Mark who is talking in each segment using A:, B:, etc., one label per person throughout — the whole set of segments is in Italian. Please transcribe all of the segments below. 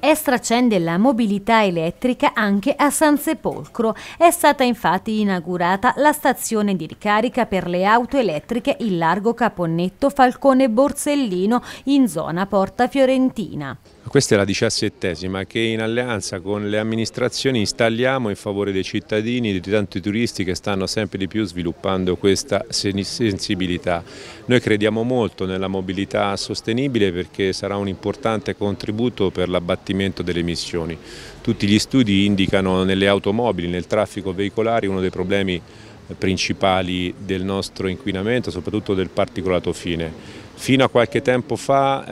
A: estracende la mobilità elettrica anche a San Sepolcro. È stata infatti inaugurata la stazione di ricarica per le auto elettriche in largo Caponnetto Falcone Borsellino in zona Porta Fiorentina.
B: Questa è la diciassettesima che in alleanza con le amministrazioni installiamo in favore dei cittadini, di tanti turisti che stanno sempre di più sviluppando questa sensibilità. Noi crediamo molto nella mobilità sostenibile perché sarà un importante contributo per l'abbattimento delle emissioni. Tutti gli studi indicano nelle automobili, nel traffico veicolare, uno dei problemi principali del nostro inquinamento, soprattutto del particolato fine. Fino a qualche tempo fa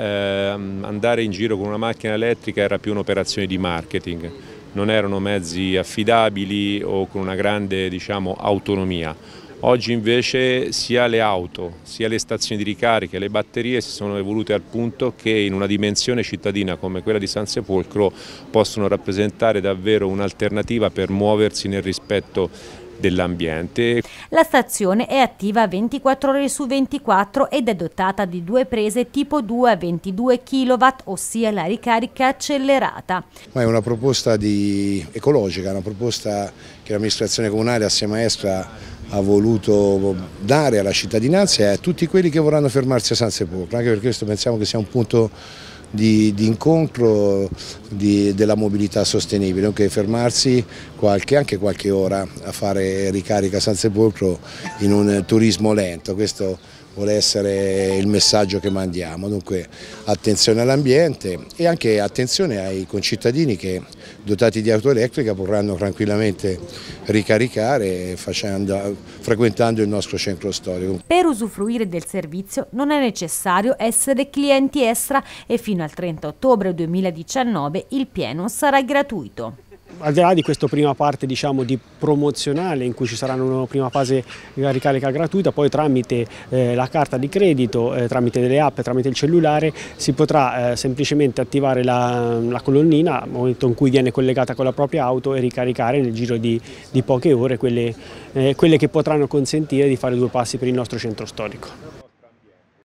B: ehm, andare in giro con una macchina elettrica era più un'operazione di marketing, non erano mezzi affidabili o con una grande diciamo, autonomia. Oggi invece sia le auto, sia le stazioni di ricarica, le batterie si sono evolute al punto che in una dimensione cittadina come quella di San Sepolcro possono rappresentare davvero un'alternativa per muoversi nel rispetto dell'ambiente.
A: La stazione è attiva 24 ore su 24 ed è dotata di due prese tipo 2 a 22 kW, ossia la ricarica accelerata.
C: Ma è una proposta di... ecologica, una proposta che l'amministrazione comunale assieme a Estra ha voluto dare alla cittadinanza e a tutti quelli che vorranno fermarsi a San Sepolcro, anche per questo pensiamo che sia un punto di, di incontro di, della mobilità sostenibile, anche fermarsi qualche, anche qualche ora a fare ricarica San Sepolcro in un turismo lento. Questo vuole essere il messaggio che mandiamo. Dunque attenzione all'ambiente e anche attenzione ai concittadini che dotati di auto elettrica vorranno tranquillamente ricaricare facendo, frequentando il nostro centro storico.
A: Per usufruire del servizio non è necessario essere clienti extra e fino al 30 ottobre 2019 il pieno sarà gratuito
D: al di là di questa prima parte diciamo, di promozionale in cui ci sarà una prima fase di ricarica gratuita, poi tramite eh, la carta di credito, eh, tramite delle app, tramite il cellulare si potrà eh, semplicemente attivare la, la colonnina al momento in cui viene collegata con la propria auto e ricaricare nel giro di, di poche ore quelle, eh, quelle che potranno consentire di fare due passi per il nostro centro storico.